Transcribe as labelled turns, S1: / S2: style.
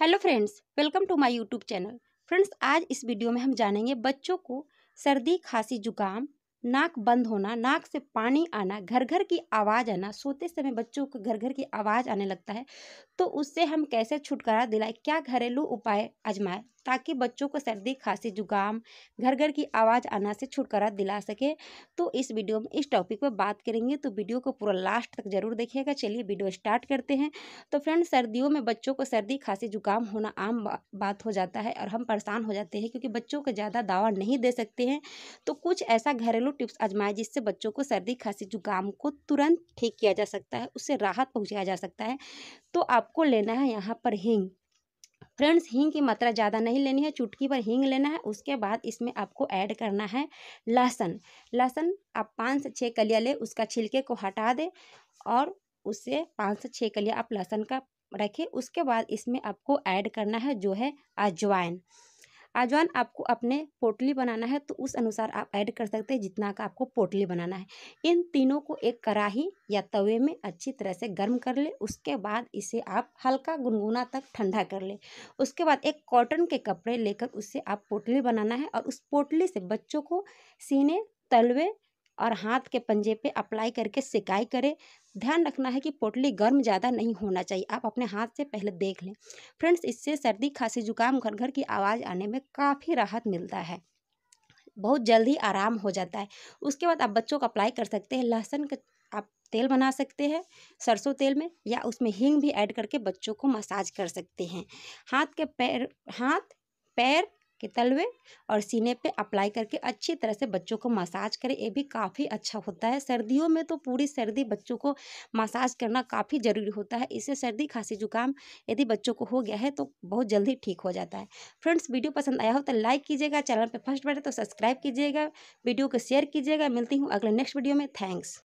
S1: hello friends welcome to my YouTube channel friends आज इस video में हम जानेंगे बच्चों को सर्दी खांसी जुकाम नाक बंद होना नाक से पानी आना घर घर की आवाज़ आना सोते समय बच्चों को घर घर की आवाज़ आने लगता है तो उससे हम कैसे छुटकारा दिलाए क्या घरेलू उपाय आजमाए ताकि बच्चों को सर्दी खांसी जुकाम घर घर की आवाज़ आना से छुटकारा दिला सके तो इस वीडियो में इस टॉपिक पर बात करेंगे तो वीडियो को पूरा लास्ट तक जरूर देखिएगा चलिए वीडियो स्टार्ट करते हैं तो फ्रेंड सर्दियों में बच्चों को सर्दी खांसी जुकाम होना आम बात हो जाता है और हम परेशान हो जाते हैं क्योंकि बच्चों को ज़्यादा दावा नहीं दे सकते हैं तो कुछ ऐसा घरेलू टिप्स आजमाए जिससे बच्चों को सर्दी खांसी जुकाम को तुरंत ठीक किया जा सकता है उससे राहत पहुँचाया जा सकता है तो आपको लेना है यहाँ पर हिंग फ्रेंड्स हींग की मात्रा ज़्यादा नहीं लेनी है चुटकी पर हींग लेना है उसके बाद इसमें आपको ऐड करना है लहसुन लहसुन आप पाँच से छः कलिया ले उसका छिलके को हटा दे और उससे पाँच से छः कलिया आप लहसुन का रखें उसके बाद इसमें आपको ऐड करना है जो है अजवाइन आजवान आपको अपने पोटली बनाना है तो उस अनुसार आप ऐड कर सकते हैं जितना का आपको पोटली बनाना है इन तीनों को एक कढ़ाही या तवे में अच्छी तरह से गर्म कर ले उसके बाद इसे आप हल्का गुनगुना तक ठंडा कर ले उसके बाद एक कॉटन के कपड़े लेकर उससे आप पोटली बनाना है और उस पोटली से बच्चों को सीने तलवे और हाथ के पंजे पे अप्लाई करके सिकाई करें ध्यान रखना है कि पोटली गर्म ज़्यादा नहीं होना चाहिए आप अपने हाथ से पहले देख लें फ्रेंड्स इससे सर्दी खांसी जुकाम घर घर की आवाज़ आने में काफ़ी राहत मिलता है बहुत जल्दी आराम हो जाता है उसके बाद आप बच्चों को अप्लाई कर सकते हैं लहसुन का आप तेल बना सकते हैं सरसों तेल में या उसमें हींग भी ऐड करके बच्चों को मसाज कर सकते हैं हाथ के पैर हाथ पैर के तलवे और सीने पे अप्लाई करके अच्छी तरह से बच्चों को मसाज करें ये भी काफ़ी अच्छा होता है सर्दियों में तो पूरी सर्दी बच्चों को मसाज करना काफ़ी ज़रूरी होता है इससे सर्दी खांसी जुकाम यदि बच्चों को हो गया है तो बहुत जल्दी ठीक हो जाता है फ्रेंड्स वीडियो पसंद आया हो तो लाइक कीजिएगा चैनल पर फर्स्ट बैठे तो सब्सक्राइब कीजिएगा वीडियो को शेयर कीजिएगा मिलती हूँ अगले नेक्स्ट वीडियो में थैंक्स